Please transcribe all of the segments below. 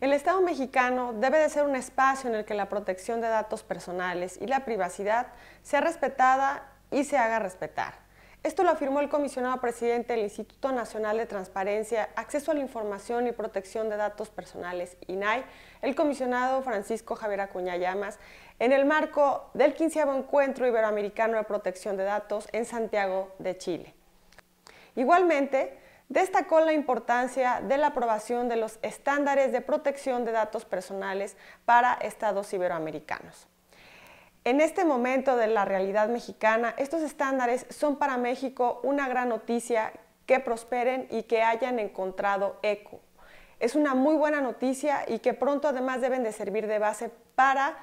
El Estado mexicano debe de ser un espacio en el que la protección de datos personales y la privacidad sea respetada y se haga respetar. Esto lo afirmó el comisionado presidente del Instituto Nacional de Transparencia, Acceso a la Información y Protección de Datos Personales, INAI, el comisionado Francisco Javier Acuña Llamas, en el marco del 15 Encuentro Iberoamericano de Protección de Datos en Santiago de Chile. Igualmente, destacó la importancia de la aprobación de los estándares de protección de datos personales para estados iberoamericanos. En este momento de la realidad mexicana, estos estándares son para México una gran noticia que prosperen y que hayan encontrado eco. Es una muy buena noticia y que pronto además deben de servir de base para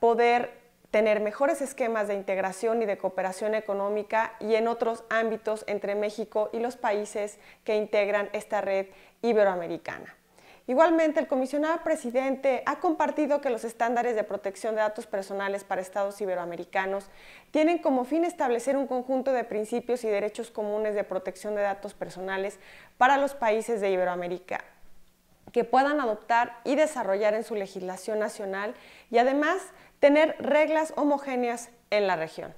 poder tener mejores esquemas de integración y de cooperación económica y en otros ámbitos entre México y los países que integran esta red iberoamericana. Igualmente, el comisionado presidente ha compartido que los estándares de protección de datos personales para estados iberoamericanos tienen como fin establecer un conjunto de principios y derechos comunes de protección de datos personales para los países de Iberoamérica, que puedan adoptar y desarrollar en su legislación nacional y además tener reglas homogéneas en la región.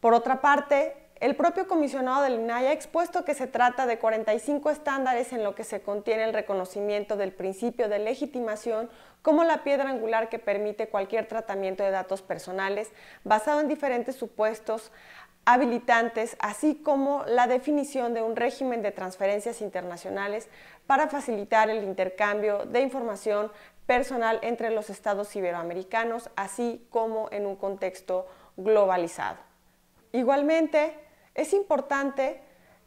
Por otra parte, el propio comisionado del INAI ha expuesto que se trata de 45 estándares en lo que se contiene el reconocimiento del principio de legitimación como la piedra angular que permite cualquier tratamiento de datos personales basado en diferentes supuestos habilitantes, así como la definición de un régimen de transferencias internacionales para facilitar el intercambio de información personal entre los estados iberoamericanos, así como en un contexto globalizado. Igualmente, es importante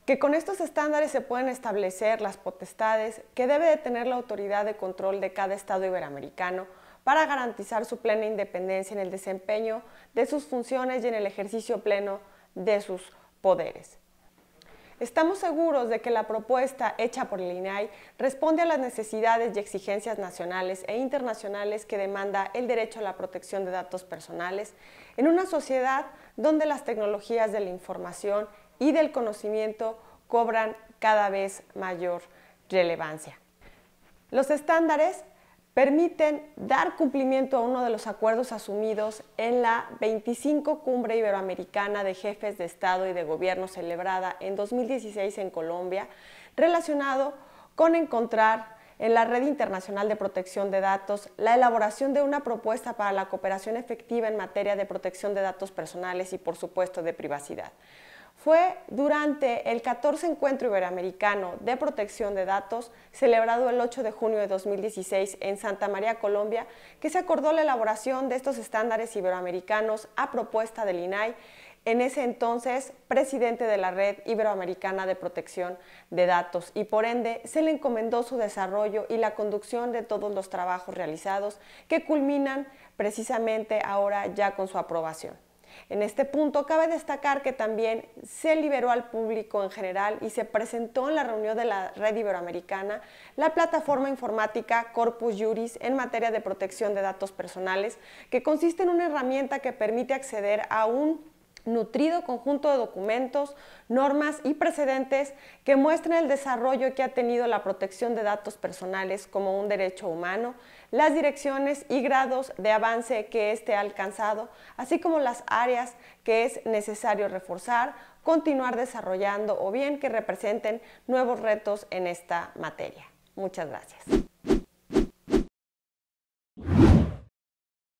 que con estos estándares se puedan establecer las potestades que debe de tener la autoridad de control de cada Estado iberoamericano para garantizar su plena independencia en el desempeño de sus funciones y en el ejercicio pleno de sus poderes. Estamos seguros de que la propuesta hecha por el INAI e responde a las necesidades y exigencias nacionales e internacionales que demanda el derecho a la protección de datos personales en una sociedad donde las tecnologías de la información y del conocimiento cobran cada vez mayor relevancia. Los estándares permiten dar cumplimiento a uno de los acuerdos asumidos en la 25 Cumbre Iberoamericana de Jefes de Estado y de Gobierno celebrada en 2016 en Colombia, relacionado con encontrar en la Red Internacional de Protección de Datos la elaboración de una propuesta para la cooperación efectiva en materia de protección de datos personales y, por supuesto, de privacidad. Fue durante el 14 Encuentro Iberoamericano de Protección de Datos, celebrado el 8 de junio de 2016 en Santa María, Colombia, que se acordó la elaboración de estos estándares iberoamericanos a propuesta del INAI en ese entonces presidente de la Red Iberoamericana de Protección de Datos y por ende se le encomendó su desarrollo y la conducción de todos los trabajos realizados que culminan precisamente ahora ya con su aprobación. En este punto cabe destacar que también se liberó al público en general y se presentó en la reunión de la Red Iberoamericana la plataforma informática Corpus Juris en materia de protección de datos personales, que consiste en una herramienta que permite acceder a un nutrido conjunto de documentos, normas y precedentes que muestren el desarrollo que ha tenido la protección de datos personales como un derecho humano, las direcciones y grados de avance que éste ha alcanzado, así como las áreas que es necesario reforzar, continuar desarrollando o bien que representen nuevos retos en esta materia. Muchas gracias.